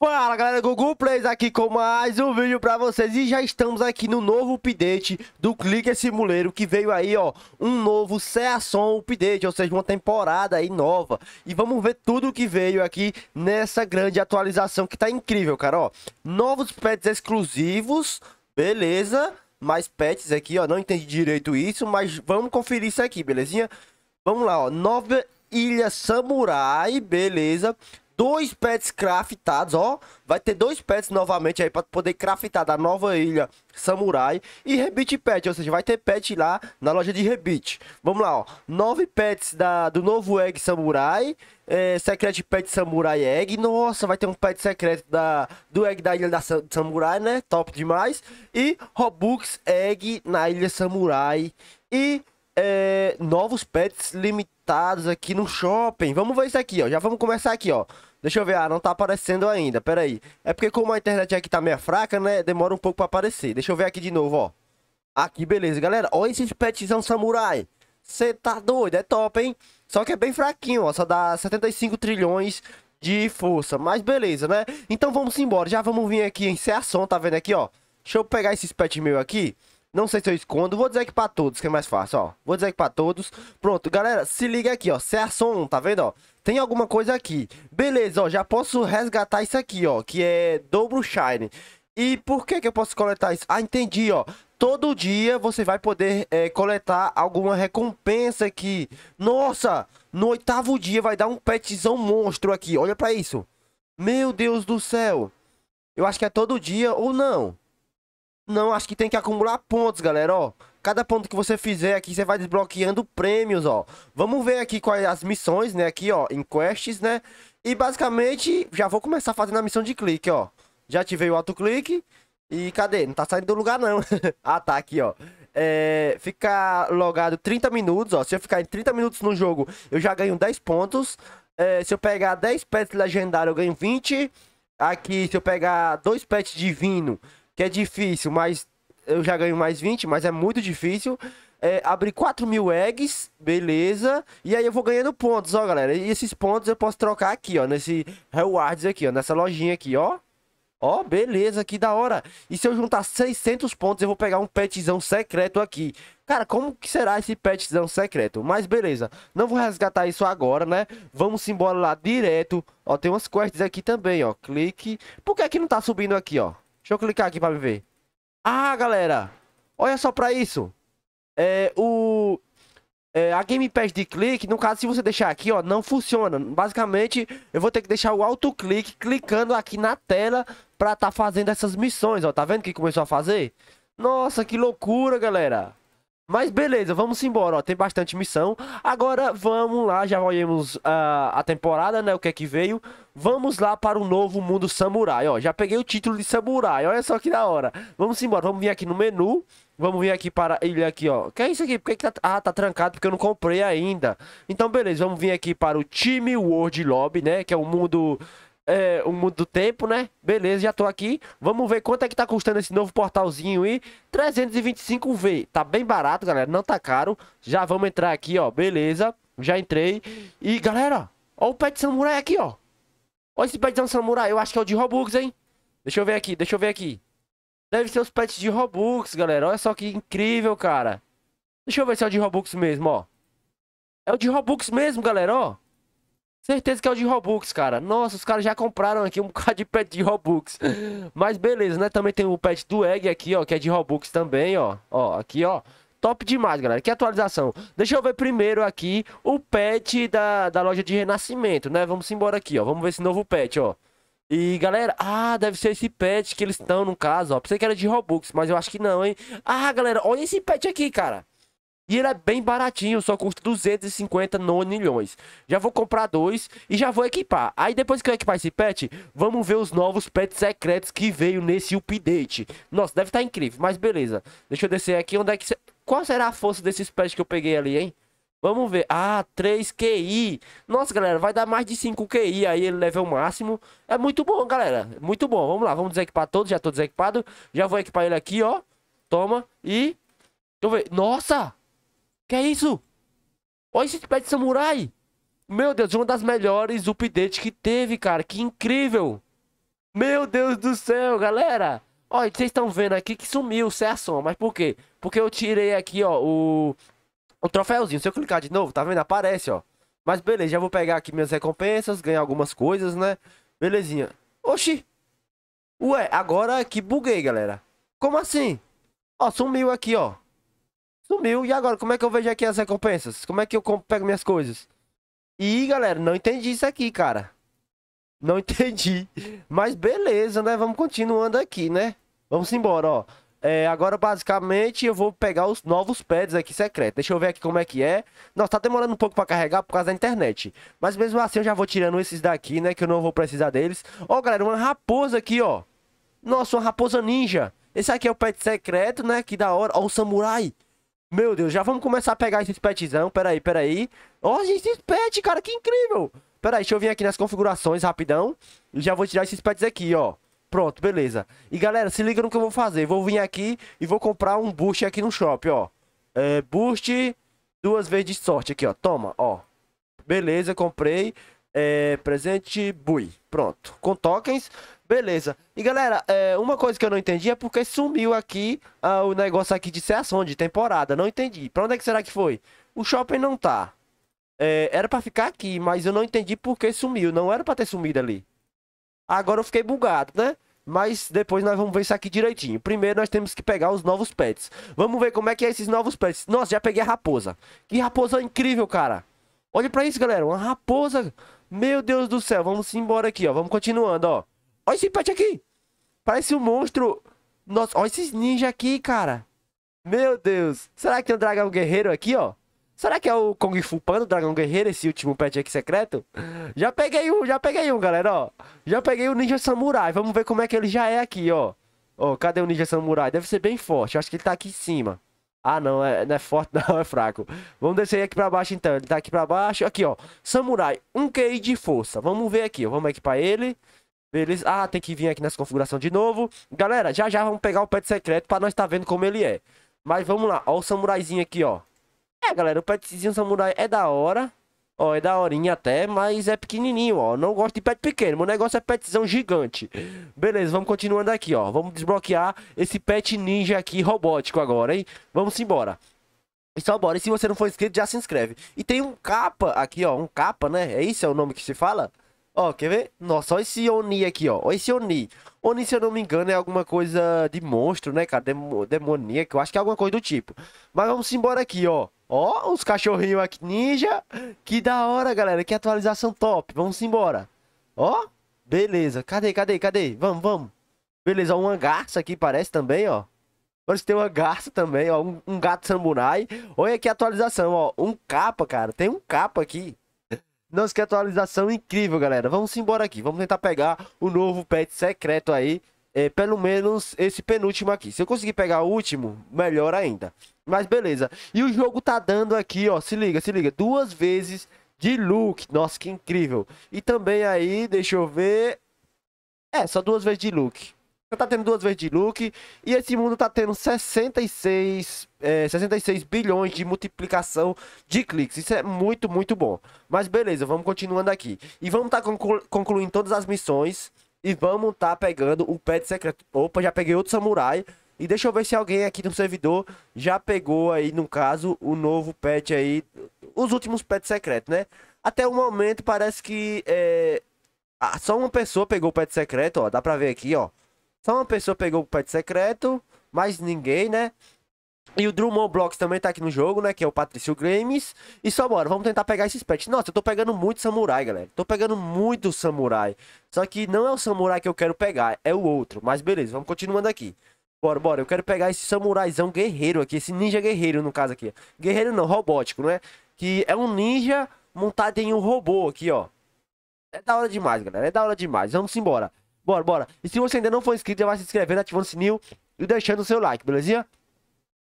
Fala galera, Google Plays aqui com mais um vídeo pra vocês E já estamos aqui no novo update do Clicker Simuleiro Que veio aí, ó, um novo Ceason update Ou seja, uma temporada aí nova E vamos ver tudo que veio aqui nessa grande atualização Que tá incrível, cara, ó Novos pets exclusivos, beleza Mais pets aqui, ó, não entendi direito isso Mas vamos conferir isso aqui, belezinha? Vamos lá, ó, nova Ilha Samurai, beleza dois pets craftados, ó. Vai ter dois pets novamente aí para poder craftar da nova ilha Samurai e Rebite Pet, ou seja, vai ter pet lá na loja de Rebite. Vamos lá, ó. Nove pets da, do novo Egg Samurai, é, Secret Pet Samurai Egg. Nossa, vai ter um pet secreto da, do Egg da Ilha da Samurai, né? Top demais. E Robux Egg na Ilha Samurai. E novos pets limitados aqui no shopping. Vamos ver isso aqui, ó. Já vamos começar aqui, ó. Deixa eu ver. Ah, não tá aparecendo ainda. Pera aí. É porque como a internet aqui tá meio fraca, né? Demora um pouco pra aparecer. Deixa eu ver aqui de novo, ó. Aqui, beleza. Galera, olha esses petzão samurai. Você tá doido, é top, hein? Só que é bem fraquinho, ó. Só dá 75 trilhões de força. Mas beleza, né? Então vamos embora. Já vamos vir aqui em Seação, tá vendo aqui, ó? Deixa eu pegar esses pets meu aqui. Não sei se eu escondo. Vou dizer aqui pra todos, que é mais fácil, ó. Vou dizer aqui pra todos. Pronto, galera, se liga aqui, ó. Serson som, tá vendo, ó? Tem alguma coisa aqui. Beleza, ó. Já posso resgatar isso aqui, ó. Que é Double shine. E por que que eu posso coletar isso? Ah, entendi, ó. Todo dia você vai poder é, coletar alguma recompensa aqui. Nossa, no oitavo dia vai dar um petzão monstro aqui. Olha pra isso. Meu Deus do céu. Eu acho que é todo dia ou não. Não, acho que tem que acumular pontos, galera, ó. Cada ponto que você fizer aqui, você vai desbloqueando prêmios, ó. Vamos ver aqui quais as missões, né? Aqui, ó, em quests, né? E basicamente, já vou começar fazendo a missão de clique, ó. Já ativei o autoclique. E cadê? Não tá saindo do lugar, não. ah, tá aqui, ó. É, ficar logado 30 minutos, ó. Se eu ficar em 30 minutos no jogo, eu já ganho 10 pontos. É, se eu pegar 10 pets legendários, eu ganho 20. Aqui, se eu pegar 2 pets divino, que é difícil, mas eu já ganho mais 20, mas é muito difícil. É, abrir 4 mil eggs, beleza. E aí eu vou ganhando pontos, ó, galera. E esses pontos eu posso trocar aqui, ó, nesse rewards aqui, ó, nessa lojinha aqui, ó. Ó, beleza, que da hora. E se eu juntar 600 pontos, eu vou pegar um petzão secreto aqui. Cara, como que será esse petzão secreto? Mas beleza, não vou resgatar isso agora, né? Vamos embora lá direto. Ó, tem umas quests aqui também, ó. Clique. Por que é que não tá subindo aqui, ó? Deixa eu clicar aqui pra me ver. Ah, galera. Olha só pra isso. É, o... É, a gamepad de clique, no caso, se você deixar aqui, ó, não funciona. Basicamente, eu vou ter que deixar o autoclique clicando aqui na tela pra tá fazendo essas missões, ó. Tá vendo que começou a fazer? Nossa, que loucura, galera. Mas beleza, vamos embora, ó, tem bastante missão. Agora vamos lá, já olhamos uh, a temporada, né, o que é que veio. Vamos lá para o novo mundo samurai, ó, já peguei o título de samurai, olha só que da hora. Vamos embora, vamos vir aqui no menu, vamos vir aqui para ele aqui, ó. Que é isso aqui? Por que, que tá... Ah, tá trancado porque eu não comprei ainda. Então beleza, vamos vir aqui para o time World Lobby, né, que é o mundo é, o mundo do tempo, né? Beleza, já tô aqui. Vamos ver quanto é que tá custando esse novo portalzinho aí. 325V. Tá bem barato, galera. Não tá caro. Já vamos entrar aqui, ó. Beleza. Já entrei. E, galera, ó o pé de samurai aqui, ó. Ó esse pé de samurai. Eu acho que é o de Robux, hein? Deixa eu ver aqui, deixa eu ver aqui. Deve ser os pets de Robux, galera. Olha só que incrível, cara. Deixa eu ver se é o de Robux mesmo, ó. É o de Robux mesmo, galera, ó. Certeza que é o de Robux, cara. Nossa, os caras já compraram aqui um bocado de pet de Robux. Mas beleza, né? Também tem o pet do Egg aqui, ó, que é de Robux também, ó. Ó, aqui, ó. Top demais, galera. Que atualização. Deixa eu ver primeiro aqui o pet da, da loja de renascimento, né? Vamos embora aqui, ó. Vamos ver esse novo pet, ó. E galera, ah, deve ser esse pet que eles estão no caso, ó. Pensei que era de Robux, mas eu acho que não, hein? Ah, galera, olha esse pet aqui, cara. E ele é bem baratinho, só custa 250 milhões. Já vou comprar dois e já vou equipar. Aí depois que eu equipar esse pet, vamos ver os novos pets secretos que veio nesse update. Nossa, deve estar tá incrível, mas beleza. Deixa eu descer aqui, onde é que... Qual será a força desses pets que eu peguei ali, hein? Vamos ver. Ah, 3 QI. Nossa, galera, vai dar mais de 5 QI. Aí ele level máximo. É muito bom, galera. Muito bom. Vamos lá, vamos desequipar todos. Já tô desequipado. Já vou equipar ele aqui, ó. Toma. E... Deixa eu ver. Nossa! Que é isso? Olha esse pé de samurai. Meu Deus, uma das melhores updates que teve, cara. Que incrível. Meu Deus do céu, galera. Olha, vocês estão vendo aqui que sumiu o Mas por quê? Porque eu tirei aqui, ó, o... O troféuzinho. Se eu clicar de novo, tá vendo? Aparece, ó. Mas beleza, já vou pegar aqui minhas recompensas, ganhar algumas coisas, né? Belezinha. Oxi. Ué, agora que buguei, galera. Como assim? Ó, sumiu aqui, ó. Sumiu. E agora, como é que eu vejo aqui as recompensas? Como é que eu pego minhas coisas? E, galera, não entendi isso aqui, cara. Não entendi. Mas beleza, né? Vamos continuando aqui, né? Vamos embora, ó. É, agora, basicamente, eu vou pegar os novos pads aqui secretos. Deixa eu ver aqui como é que é. Nossa, tá demorando um pouco pra carregar por causa da internet. Mas mesmo assim, eu já vou tirando esses daqui, né? Que eu não vou precisar deles. Ó, galera, uma raposa aqui, ó. Nossa, uma raposa ninja. Esse aqui é o pet secreto, né? Que da hora. Ó, o samurai. Meu Deus, já vamos começar a pegar esses petzão. Peraí, peraí. Ó, oh, esses pets, cara, que incrível. Peraí, deixa eu vir aqui nas configurações rapidão. E já vou tirar esses pets aqui, ó. Pronto, beleza. E galera, se liga no que eu vou fazer. Vou vir aqui e vou comprar um boost aqui no shopping, ó. É, boost duas vezes de sorte aqui, ó. Toma, ó. Beleza, comprei. É, presente Bui. Pronto. Com tokens. Beleza. E galera, é, uma coisa que eu não entendi é porque sumiu aqui ah, o negócio aqui de seação de temporada. Não entendi. Pra onde é que será que foi? O shopping não tá. É, era pra ficar aqui, mas eu não entendi porque sumiu. Não era pra ter sumido ali. Agora eu fiquei bugado, né? Mas depois nós vamos ver isso aqui direitinho. Primeiro nós temos que pegar os novos pets. Vamos ver como é que é esses novos pets. Nossa, já peguei a raposa. Que raposa incrível, cara. Olha pra isso, galera. Uma raposa. Meu Deus do céu. Vamos embora aqui, ó. Vamos continuando, ó. Olha esse pet aqui. Parece um monstro. Nossa, olha esses ninja aqui, cara. Meu Deus. Será que é um dragão guerreiro aqui, ó? Será que é o Kung Fu Panda, o dragão guerreiro, esse último pet aqui secreto? Já peguei um, já peguei um, galera, ó. Já peguei o um ninja samurai. Vamos ver como é que ele já é aqui, ó. Ó, cadê o ninja samurai? Deve ser bem forte. acho que ele tá aqui em cima. Ah, não, é, não é forte, não, é fraco. Vamos descer aqui pra baixo, então. Ele tá aqui pra baixo. Aqui, ó. Samurai, um QI de força. Vamos ver aqui, ó. Vamos equipar ele. Beleza? Ah, tem que vir aqui nessa configuração de novo. Galera, já já vamos pegar o pet secreto pra nós tá vendo como ele é. Mas vamos lá, ó o samuraizinho aqui, ó. É, galera, o petzinho samurai é da hora. Ó, é da horinha até, mas é pequenininho, ó. Não gosto de pet pequeno, meu negócio é petzão gigante. Beleza, vamos continuando aqui, ó. Vamos desbloquear esse pet ninja aqui, robótico agora, hein? Vamos embora. E só bora, e se você não for inscrito, já se inscreve. E tem um capa aqui, ó, um capa, né? É isso é o nome que se fala? Ó, quer ver? Nossa, olha esse Oni aqui, ó. Olha esse Oni. Oni, se eu não me engano, é alguma coisa de monstro, né, cara? Demo demoníaco. Eu acho que é alguma coisa do tipo. Mas vamos embora aqui, ó. Ó, os cachorrinhos aqui ninja. Que da hora, galera. Que atualização top. Vamos embora. Ó, beleza. Cadê, cadê, cadê? Vamos, vamos. Beleza, uma garça aqui parece também, ó. Parece que tem uma garça também, ó. Um, um gato samurai Olha que atualização, ó. Um capa, cara. Tem um capa aqui. Nossa, que atualização incrível, galera. Vamos embora aqui. Vamos tentar pegar o novo pet secreto aí. É, pelo menos esse penúltimo aqui. Se eu conseguir pegar o último, melhor ainda. Mas beleza. E o jogo tá dando aqui, ó. Se liga, se liga. Duas vezes de look. Nossa, que incrível. E também aí, deixa eu ver. É, só duas vezes de look. Então tá tendo duas vezes de look e esse mundo tá tendo 66, é, 66 bilhões de multiplicação de cliques. Isso é muito, muito bom. Mas beleza, vamos continuando aqui. E vamos tá conclu concluindo todas as missões e vamos tá pegando o pet secreto. Opa, já peguei outro samurai. E deixa eu ver se alguém aqui no servidor já pegou aí, no caso, o novo pet aí, os últimos pets secretos, né? Até o momento parece que é... ah, só uma pessoa pegou o pet secreto, ó, dá pra ver aqui, ó. Só uma pessoa pegou o pet secreto, mais ninguém, né? E o Drummond Blocks também tá aqui no jogo, né? Que é o Patrício Grames. E só bora, vamos tentar pegar esses pets. Nossa, eu tô pegando muito samurai, galera. Tô pegando muito samurai. Só que não é o samurai que eu quero pegar, é o outro. Mas beleza, vamos continuando aqui. Bora, bora. Eu quero pegar esse samuraizão guerreiro aqui. Esse ninja guerreiro, no caso aqui. Guerreiro não, robótico, né? Que é um ninja montado em um robô aqui, ó. É da hora demais, galera. É da hora demais. Vamos embora. Bora, bora. E se você ainda não for inscrito, já vai se inscrevendo, ativando o sininho e deixando o seu like, belezinha?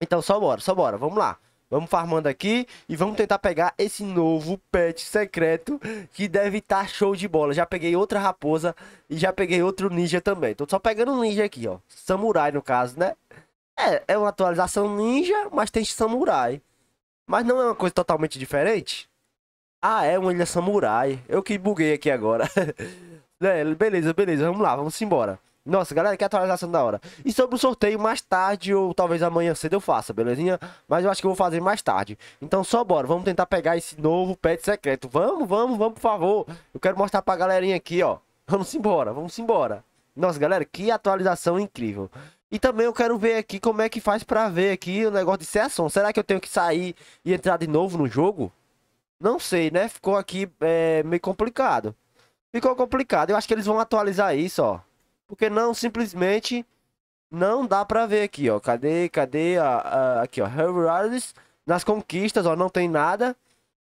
Então só bora, só bora, vamos lá. Vamos farmando aqui e vamos tentar pegar esse novo pet secreto que deve estar tá show de bola. Já peguei outra raposa e já peguei outro ninja também. Tô só pegando um ninja aqui, ó. Samurai no caso, né? É, é uma atualização ninja, mas tem samurai. Mas não é uma coisa totalmente diferente? Ah, é uma ilha samurai. Eu que buguei aqui agora. É, beleza, beleza, vamos lá, vamos embora. Nossa, galera, que atualização da hora. E sobre o sorteio, mais tarde ou talvez amanhã cedo eu faça, belezinha? Mas eu acho que eu vou fazer mais tarde. Então só bora, vamos tentar pegar esse novo pet secreto. Vamos, vamos, vamos, por favor. Eu quero mostrar pra galerinha aqui, ó. Vamos embora, vamos embora. Nossa, galera, que atualização incrível. E também eu quero ver aqui como é que faz pra ver aqui o negócio de sessão. Será que eu tenho que sair e entrar de novo no jogo? Não sei, né? Ficou aqui é, meio complicado. Ficou complicado. Eu acho que eles vão atualizar isso, ó. Porque não, simplesmente não dá pra ver aqui, ó. Cadê, cadê a, a aqui, ó. Hervards nas conquistas, ó, não tem nada.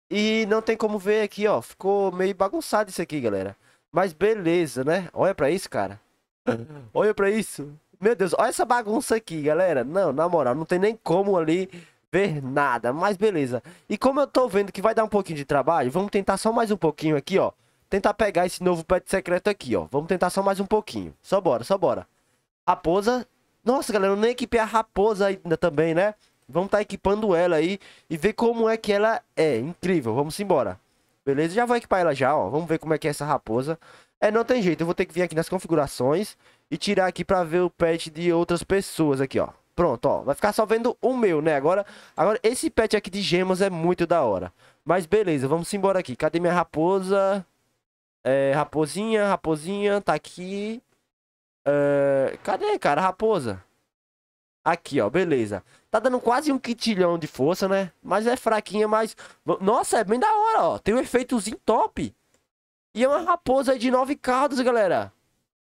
E não tem como ver aqui, ó. Ficou meio bagunçado isso aqui, galera. Mas beleza, né? Olha pra isso, cara. Olha pra isso. Meu Deus, olha essa bagunça aqui, galera. Não, na moral, não tem nem como ali ver nada. Mas beleza. E como eu tô vendo que vai dar um pouquinho de trabalho, vamos tentar só mais um pouquinho aqui, ó tentar pegar esse novo pet secreto aqui, ó. Vamos tentar só mais um pouquinho. Só bora, só bora. Raposa. Nossa, galera, eu nem equipei a raposa ainda também, né? Vamos estar tá equipando ela aí e ver como é que ela é. Incrível, vamos embora. Beleza, já vou equipar ela já, ó. Vamos ver como é que é essa raposa. É, não tem jeito, eu vou ter que vir aqui nas configurações e tirar aqui pra ver o pet de outras pessoas aqui, ó. Pronto, ó. Vai ficar só vendo o meu, né? Agora, agora esse pet aqui de gemas é muito da hora. Mas beleza, vamos embora aqui. Cadê minha raposa? É, raposinha, raposinha, tá aqui. É, cadê, cara? Raposa. Aqui, ó, beleza. Tá dando quase um quitilhão de força, né? Mas é fraquinha, mas... Nossa, é bem da hora, ó. Tem um efeitozinho top. E é uma raposa de nove caudas, galera.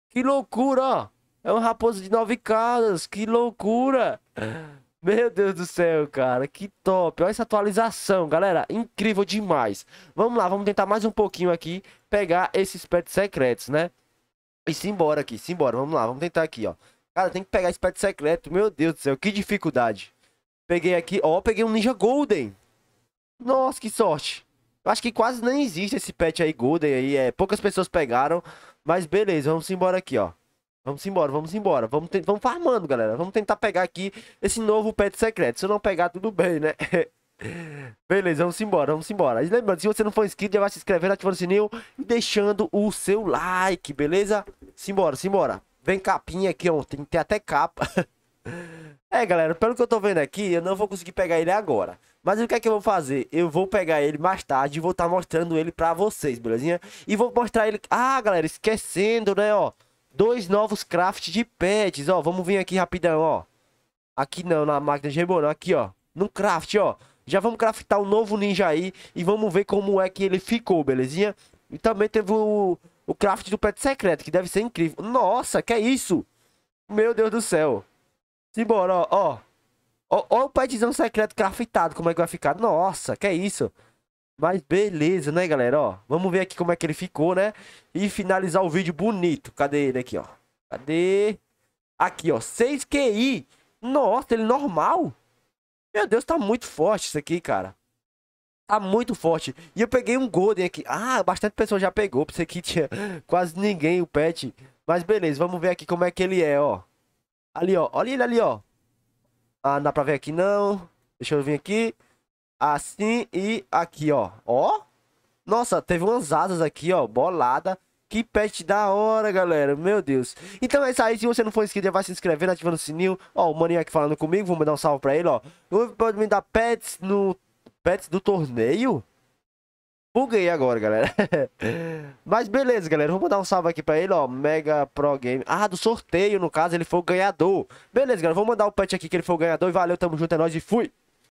Que loucura, ó. É uma raposa de nove caudas. Que loucura. Meu Deus do céu, cara, que top. Olha essa atualização, galera, incrível demais. Vamos lá, vamos tentar mais um pouquinho aqui, pegar esses pets secretos, né? E simbora aqui, simbora, vamos lá, vamos tentar aqui, ó. Cara, tem que pegar esse pet secreto, meu Deus do céu, que dificuldade. Peguei aqui, ó, peguei um Ninja Golden. Nossa, que sorte. Acho que quase nem existe esse pet aí, Golden aí, é, poucas pessoas pegaram. Mas beleza, vamos embora aqui, ó. Vamos embora, vamos embora. Vamos, te... vamos farmando, galera. Vamos tentar pegar aqui esse novo pet secreto. Se eu não pegar, tudo bem, né? Beleza, vamos embora, vamos embora. E lembrando, se você não for inscrito, já vai se inscrevendo, ativando o sininho e deixando o seu like, beleza? Simbora, simbora. Vem capinha aqui, ó. Tem que ter até capa. é, galera, pelo que eu tô vendo aqui, eu não vou conseguir pegar ele agora. Mas o que é que eu vou fazer? Eu vou pegar ele mais tarde e vou estar tá mostrando ele pra vocês, belezinha? E vou mostrar ele... Ah, galera, esquecendo, né, ó. Dois novos craft de pets, ó. Vamos vir aqui rapidão, ó. Aqui não, na máquina de rebolão. Aqui, ó. No craft, ó. Já vamos craftar um novo ninja aí. E vamos ver como é que ele ficou, belezinha? E também teve o, o craft do pet secreto, que deve ser incrível. Nossa, que é isso? Meu Deus do céu. Simbora, ó. Ó, ó, ó o petzão secreto craftado, como é que vai ficar. Nossa, que é isso? Mas beleza, né, galera? Ó, vamos ver aqui como é que ele ficou, né? E finalizar o vídeo bonito. Cadê ele aqui, ó? Cadê? Aqui, ó. 6 QI. Nossa, ele normal. Meu Deus, tá muito forte isso aqui, cara. Tá muito forte. E eu peguei um Golden aqui. Ah, bastante pessoa já pegou. Pra isso aqui tinha quase ninguém o pet. Mas beleza, vamos ver aqui como é que ele é, ó. Ali, ó. Olha ele ali, ó. Ah, não dá pra ver aqui, não. Deixa eu vir aqui. Assim e aqui, ó. Ó. Nossa, teve umas asas aqui, ó. Bolada. Que pet da hora, galera. Meu Deus. Então é isso aí. Se você não for inscrito, já vai se inscrevendo, ativando o sininho. Ó, o maninho aqui falando comigo. Vou mandar um salve pra ele, ó. Pode me dar pets no... Pets do torneio? Buguei agora, galera. Mas beleza, galera. Vou mandar um salve aqui pra ele, ó. Mega Pro Game. Ah, do sorteio, no caso, ele foi o ganhador. Beleza, galera. Vou mandar o pet aqui que ele foi o ganhador. E valeu, tamo junto, é nóis e fui.